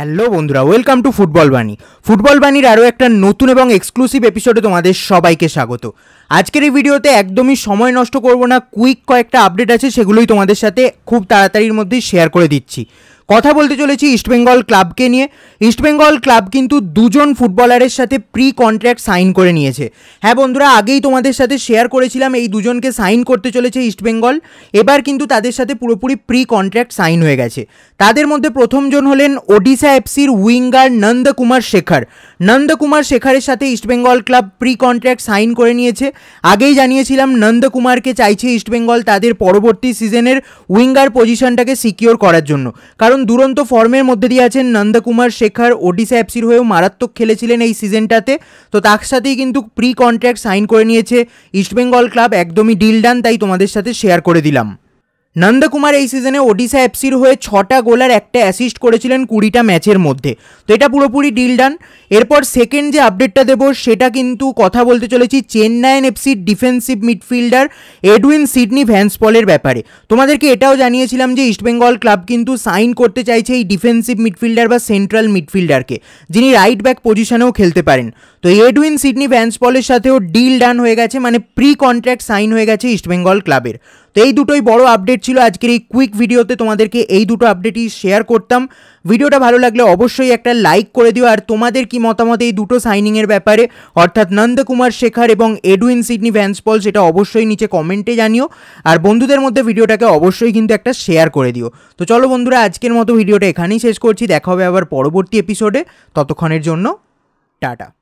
hello বন্ধুরা welcome to football Bani football বাণীর আরও একটা নতুন এবং এক্সক্লুসিভ এপিসোডে তোমাদের সবাইকে স্বাগত আজকের এই ভিডিওতে একদমই সময় নষ্ট করব না কুইক কয়েকটা আপডেট আছে সেগুলোই তোমাদের সাথে খুব তাড়াতাড়ির মধ্যে শেয়ার করে দিচ্ছি কথা বলতে চলেছি ইস্টবেঙ্গল ক্লাবকে নিয়ে ইস্টবেঙ্গল ক্লাব কিন্তু দুজন ফুটবলারের সাথে প্রি কন্ট্রাক্ট সাইন করে নিয়েছে হ্যাঁ বন্ধুরা আগেই তোমাদের সাথে শেয়ার করেছিলাম এই দুজনকে সাইন করতে চলেছে ইস্টবেঙ্গল এবার কিন্তু তাদের সাথে পুরোপুরি প্রি কন্ট্রাক্ট সাইন হয়ে গেছে তাদের মধ্যে প্রথমজন হলেন ওডিশা এফসির উইঙ্গার নন্দকুমার শেখর নন্দকুমার শেখরের সাথে East Bengal club pre contract sign করে নিয়েছে আগেই জানিয়েছিলাম নন্দকুমারকে চাইছে ইস্টবেঙ্গল তাদের পরবর্তী সিজনের উইঙ্গার পজিশনটাকে সিকিওর করার জন্য কারণ দুরন্ত ফর্মের মধ্যে দিয়ে আছেন নন্দকুমার শেখার ওডিশা অ্যাপসির হয়েও মারাত্মক খেলেছিলেন এই সিজনটাতে তো তার সাথেই কিন্তু প্রি কন্ট্রাক্ট সাইন করে নিয়েছে ইস্টবেঙ্গল ক্লাব একদমই ডিল ডান তাই তোমাদের সাথে শেয়ার করে দিলাম নন্দকুমার এই সিজনে ওডিশা এফসির হয়ে ছটা গোলার একটা অ্যাসিস্ট করেছিলেন কুড়িটা ম্যাচের মধ্যে তো এটা পুরোপুরি ডিল ডান এরপর সেকেন্ড যে আপডেটটা দেব সেটা কিন্তু কথা বলতে চলেছি চেন্নাইন এফসির ডিফেন্সিভ মিডফিল্ডার এডুইন সিডনি ভ্যান্সপলের ব্যাপারে তোমাদেরকে এটাও জানিয়েছিলাম যে ইস্টবেঙ্গল ক্লাব কিন্তু সাইন করতে চাইছে এই ডিফেন্সিভ মিডফিল্ডার বা সেন্ট্রাল মিডফিল্ডারকে যিনি রাইট ব্যাক পজিশনেও খেলতে পারেন তো এডুইন সিডনি ভ্যান্সপলের সাথেও ডিল ডান হয়ে গেছে মানে প্রি কন্ট্রাক্ট সাইন হয়ে গেছে ইস্টবেঙ্গল ক্লাবের তো এই দুটোই বড় আপডেট ছিল আজকের এই কুইক ভিডিওতে তোমাদেরকে এই দুটো আপডেটই শেয়ার করতাম ভিডিওটা ভালো লাগলে অবশ্যই একটা লাইক করে দিও আর তোমাদের কি মতামত এই দুটো সাইনিংয়ের ব্যাপারে অর্থাৎ নন্দকুমার শেখার এবং এডুইন সিডনি ভ্যান্সপল সেটা অবশ্যই নিচে কমেন্টে জানিও আর বন্ধুদের মধ্যে ভিডিওটাকে অবশ্যই কিন্তু একটা শেয়ার করে দিও তো চলো বন্ধুরা আজকের মতো ভিডিওটা এখানেই শেষ করছি দেখা হবে আবার পরবর্তী এপিসোডে ততক্ষণের জন্য টাটা